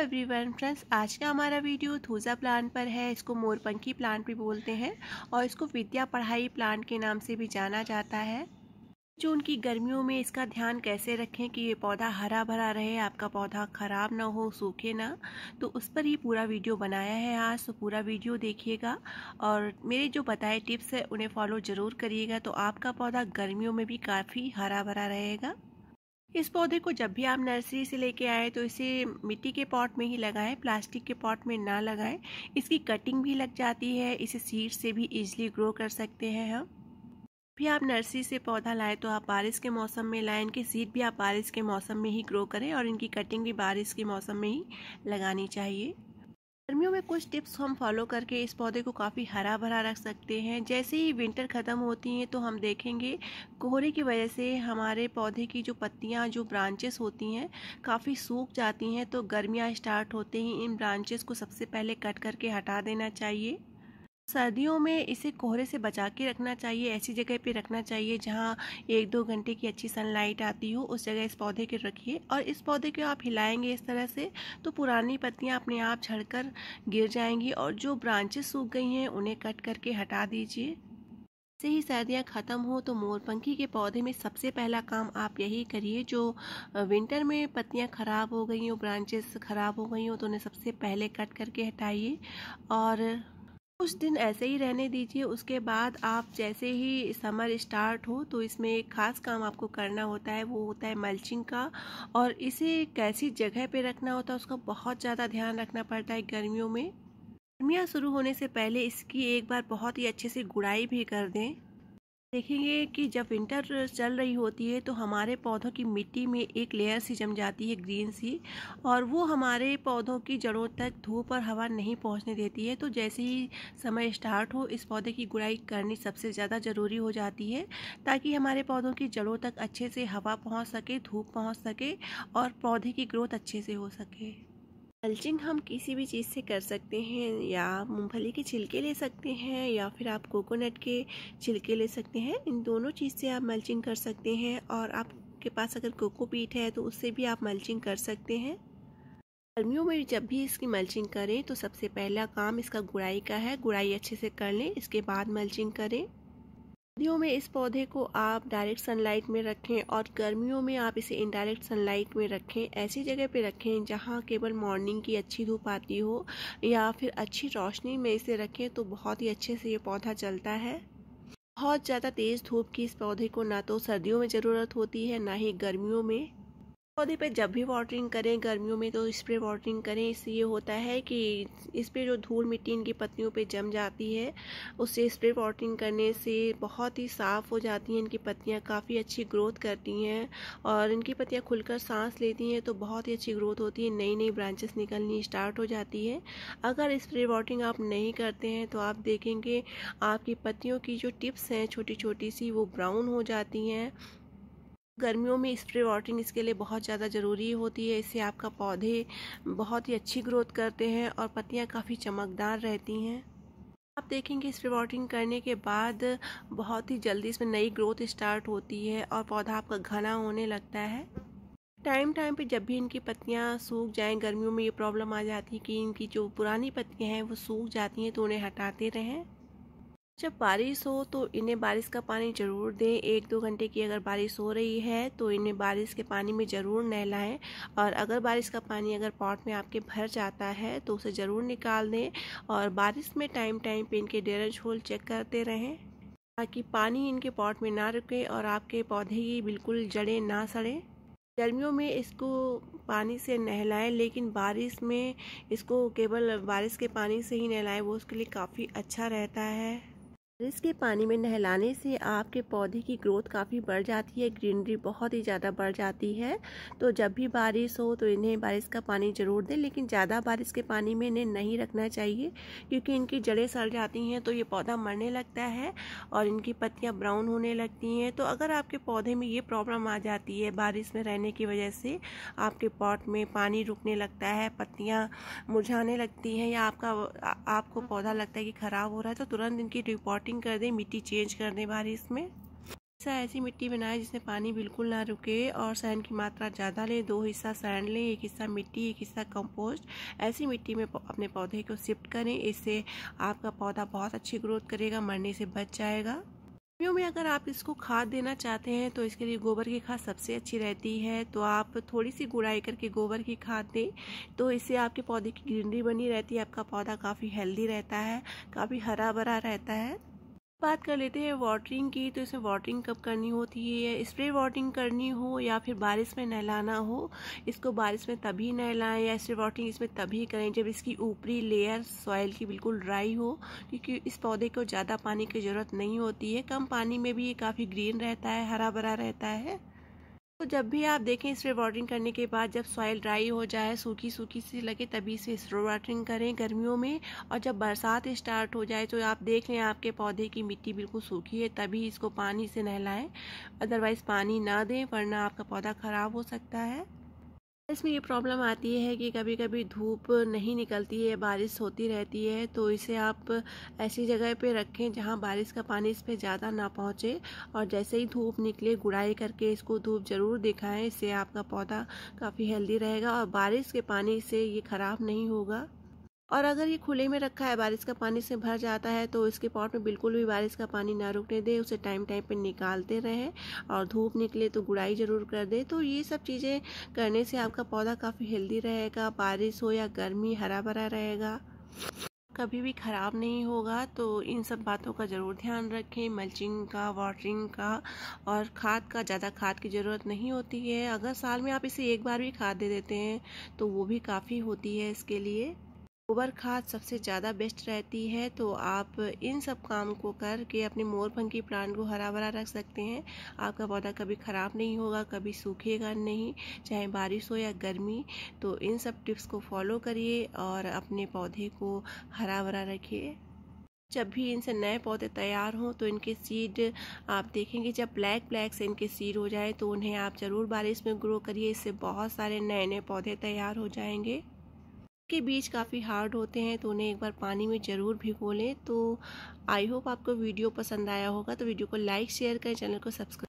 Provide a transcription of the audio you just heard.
every everyone friends आज का हमारा वीडियो थूजा प्लांट पर है इसको मोरपंखी प्लांट भी बोलते हैं और इसको विद्या पढ़ाई प्लांट के नाम से भी जाना जाता है जो उनकी गर्मियों में इसका ध्यान कैसे रखें कि ये पौधा हरा भरा रहे आपका पौधा ख़राब ना हो सूखे ना तो उस पर ही पूरा वीडियो बनाया है आज तो पूरा वीडियो देखिएगा और मेरे जो बताए टिप्स हैं उन्हें फॉलो ज़रूर करिएगा तो आपका पौधा गर्मियों में भी काफ़ी हरा भरा रहेगा इस पौधे को जब भी आप नर्सरी से लेके आए तो इसे मिट्टी के पॉट में ही लगाएं प्लास्टिक के पॉट में ना लगाएं इसकी कटिंग भी लग जाती है इसे सीड से भी ईजिली ग्रो कर सकते हैं हम भी आप नर्सरी से पौधा लाएं तो आप बारिश के मौसम में लाएं इनकी सीड भी आप बारिश के मौसम में ही ग्रो करें और इनकी कटिंग भी बारिश के मौसम में ही लगानी चाहिए गर्मियों में कुछ टिप्स हम फॉलो करके इस पौधे को काफ़ी हरा भरा रख सकते हैं जैसे ही विंटर ख़त्म होती हैं तो हम देखेंगे कोहरे की वजह से हमारे पौधे की जो पत्तियां जो ब्रांचेस होती हैं काफ़ी सूख जाती हैं तो गर्मियां स्टार्ट होते ही इन ब्रांचेस को सबसे पहले कट करके हटा देना चाहिए सर्दियों में इसे कोहरे से बचा के रखना चाहिए ऐसी जगह पे रखना चाहिए जहाँ एक दो घंटे की अच्छी सनलाइट आती हो उस जगह इस पौधे के रखिए और इस पौधे को आप हिलाएंगे इस तरह से तो पुरानी पत्तियाँ अपने आप झड़कर गिर जाएंगी और जो ब्रांचेस सूख गई हैं उन्हें कट करके हटा दीजिए से ही सर्दियाँ ख़त्म हो तो मोरपंखी के पौधे में सबसे पहला काम आप यही करिए जो विंटर में पत्तियाँ ख़राब हो गई हों ब्रांचेस ख़राब हो गई हों तो उन्हें सबसे पहले कट करके हटाइए और कुछ दिन ऐसे ही रहने दीजिए उसके बाद आप जैसे ही समर स्टार्ट हो तो इसमें एक ख़ास काम आपको करना होता है वो होता है मल्चिंग का और इसे कैसी जगह पे रखना होता है उसका बहुत ज़्यादा ध्यान रखना पड़ता है गर्मियों में गर्मियाँ शुरू होने से पहले इसकी एक बार बहुत ही अच्छे से गुड़ाई भी कर दें देखेंगे कि जब विंटर चल रही होती है तो हमारे पौधों की मिट्टी में एक लेयर सी जम जाती है ग्रीन सी और वो हमारे पौधों की जड़ों तक धूप और हवा नहीं पहुंचने देती है तो जैसे ही समय स्टार्ट हो इस पौधे की गुड़ाई करनी सबसे ज़्यादा ज़रूरी हो जाती है ताकि हमारे पौधों की जड़ों तक अच्छे से हवा पहुँच सके धूप पहुँच सके और पौधे की ग्रोथ अच्छे से हो सके मल्चिंग हम किसी भी चीज़ से कर सकते हैं या मूंगफली के छिलके ले सकते हैं या फिर आप कोकोनट के छिलके ले सकते हैं इन दोनों चीज़ से आप मल्चिंग कर सकते हैं और आपके पास अगर कोकोपीट है तो उससे भी आप मल्चिंग कर सकते हैं गर्मियों में जब भी इसकी मल्चिंग करें तो सबसे पहला काम इसका गुड़ाई का है गुड़ाई अच्छे से कर लें इसके बाद मल्चिंग करें सर्दियों में इस पौधे को आप डायरेक्ट सनलाइट में रखें और गर्मियों में आप इसे इनडायरेक्ट सनलाइट में रखें ऐसी जगह पे रखें जहाँ केवल मॉर्निंग की अच्छी धूप आती हो या फिर अच्छी रोशनी में इसे रखें तो बहुत ही अच्छे से ये पौधा चलता है बहुत ज़्यादा तेज़ धूप की इस पौधे को ना तो सर्दियों में ज़रूरत होती है ना ही गर्मियों में पौधे पे जब भी वाटरिंग करें गर्मियों में तो स्प्रे वाटरिंग करें इससे ये होता है कि इस पर जो धूल मिट्टी इनकी पत्तियों पे जम जाती है उससे स्प्रे वाटरिंग करने से बहुत ही साफ़ हो जाती हैं इनकी पत्तियाँ काफ़ी अच्छी ग्रोथ करती हैं और इनकी पत्तियाँ खुलकर सांस लेती हैं तो बहुत ही अच्छी ग्रोथ होती है नई नई ब्रांचेस निकलनी स्टार्ट हो जाती है अगर स्प्रे वाटरिंग आप नहीं करते हैं तो आप देखेंगे आपकी पत्तियों की जो टिप्स हैं छोटी छोटी सी वो ब्राउन हो जाती हैं गर्मियों में स्प्रे वाटरिंग इसके लिए बहुत ज़्यादा ज़रूरी होती है इससे आपका पौधे बहुत ही अच्छी ग्रोथ करते हैं और पत्तियाँ काफ़ी चमकदार रहती हैं आप देखेंगे स्प्रे वाटरिंग करने के बाद बहुत ही जल्दी इसमें नई ग्रोथ स्टार्ट होती है और पौधा आपका घना होने लगता है टाइम टाइम पे जब भी इनकी पत्तियाँ सूख जाएं गर्मियों में ये प्रॉब्लम आ जाती है कि इनकी जो पुरानी पत्तियाँ हैं वो सूख जाती हैं तो उन्हें हटाते रहें जब बारिश हो तो इन्हें बारिश का पानी ज़रूर दें एक दो घंटे की अगर बारिश हो रही है तो इन्हें बारिश के पानी में ज़रूर नहलाएं और अगर बारिश का पानी अगर पॉट में आपके भर जाता है तो उसे ज़रूर निकाल दें और बारिश में टाइम टाइम पे इनके डेरेज होल चेक करते रहें ताकि पानी इनके पॉट में ना रुके और आपके पौधे ही बिल्कुल जड़ें ना सड़ें गर्मियों में इसको पानी से नहलाएं लेकिन बारिश में इसको केवल बारिश के पानी से ही नहलाएं वो उसके लिए काफ़ी अच्छा रहता है बारिश के पानी में नहलाने से आपके पौधे की ग्रोथ काफ़ी बढ़ जाती है ग्रीनरी बहुत ही ज़्यादा बढ़ जाती है तो जब भी बारिश हो तो इन्हें बारिश का पानी ज़रूर दें लेकिन ज़्यादा बारिश के पानी में इन्हें नहीं रखना चाहिए क्योंकि इनकी जड़ें सड़ जाती हैं तो ये पौधा मरने लगता है और इनकी पत्तियाँ ब्राउन होने लगती हैं तो अगर आपके पौधे में ये प्रॉब्लम आ जाती है बारिश में रहने की वजह से आपके पॉट में पानी रुकने लगता है पत्तियाँ मुरझाने लगती हैं या आपका आपको पौधा लगता है कि ख़राब हो रहा है तो तुरंत इनकी रिपोर्ट कोटिंग कर दें मिट्टी चेंज कर दें बारिश में ऐसा ऐसी मिट्टी बनाए जिसमें पानी बिल्कुल ना रुके और सैंड की मात्रा ज़्यादा लें दो हिस्सा सैंड लें एक हिस्सा मिट्टी एक हिस्सा कंपोस्ट ऐसी मिट्टी में अपने पौधे को शिफ्ट करें इससे आपका पौधा बहुत अच्छी ग्रोथ करेगा मरने से बच जाएगा गर्मियों में अगर आप इसको खाद देना चाहते हैं तो इसके लिए गोबर की खाद सबसे अच्छी रहती है तो आप थोड़ी सी गुड़ाई करके गोबर की खाद दें तो इससे आपके पौधे की ग्रीनरी बनी रहती है आपका पौधा काफ़ी हेल्दी रहता है काफ़ी हरा भरा रहता है बात कर लेते हैं वाटरिंग की तो इसमें वाटरिंग कब करनी होती है या स्प्रे वाटरिंग करनी हो या फिर बारिश में नहलाना हो इसको बारिश में तभी नहलाएं या स्प्रे वाटरिंग इसमें तभी करें जब इसकी ऊपरी लेयर सॉइल की बिल्कुल ड्राई हो क्योंकि इस पौधे को ज़्यादा पानी की ज़रूरत नहीं होती है कम पानी में भी ये काफ़ी ग्रीन रहता है हरा भरा रहता है तो जब भी आप देखें इस वाटरिंग करने के बाद जब सॉइल ड्राई हो जाए सूखी सूखी सी लगे तभी से इस वाटरिंग करें गर्मियों में और जब बरसात स्टार्ट हो जाए तो आप देख लें आपके पौधे की मिट्टी बिल्कुल सूखी है तभी इसको पानी से नहलाएं अदरवाइज़ पानी ना दें वरना आपका पौधा ख़राब हो सकता है इसमें ये प्रॉब्लम आती है कि कभी कभी धूप नहीं निकलती है बारिश होती रहती है तो इसे आप ऐसी जगह पे रखें जहाँ बारिश का पानी इस पर ज़्यादा ना पहुँचे और जैसे ही धूप निकले गुड़ाई करके इसको धूप ज़रूर दिखाएं इससे आपका पौधा काफ़ी हेल्दी रहेगा और बारिश के पानी से ये ख़राब नहीं होगा और अगर ये खुले में रखा है बारिश का पानी से भर जाता है तो इसके पॉट में बिल्कुल भी बारिश का पानी ना रुकने दे उसे टाइम टाइम पर निकालते रहें और धूप निकले तो गुड़ाई ज़रूर कर दे तो ये सब चीज़ें करने से आपका पौधा काफ़ी हेल्दी रहेगा बारिश हो या गर्मी हरा भरा रहेगा कभी भी ख़राब नहीं होगा तो इन सब बातों का ज़रूर ध्यान रखें मल्चिंग का वाटरिंग का और खाद का ज़्यादा खाद की ज़रूरत नहीं होती है अगर साल में आप इसे एक बार भी खाद दे देते हैं तो वो भी काफ़ी होती है इसके लिए गोबर खाद सबसे ज़्यादा बेस्ट रहती है तो आप इन सब काम को करके अपने मोरपंखी प्लांट को हरा भरा रख सकते हैं आपका पौधा कभी ख़राब नहीं होगा कभी सूखेगा नहीं चाहे बारिश हो या गर्मी तो इन सब टिप्स को फॉलो करिए और अपने पौधे को हरा भरा रखिए जब भी इनसे नए पौधे तैयार हों तो इनके सीड आप देखेंगे जब ब्लैक ब्लैक से इनके सीड हो जाए तो उन्हें आप ज़रूर बारिश में ग्रो करिए इससे बहुत सारे नए नए पौधे तैयार हो जाएंगे के बीज काफ़ी हार्ड होते हैं तो उन्हें एक बार पानी में ज़रूर भिगो लें तो आई होप आपको वीडियो पसंद आया होगा तो वीडियो को लाइक शेयर करें चैनल को सब्सक्राइब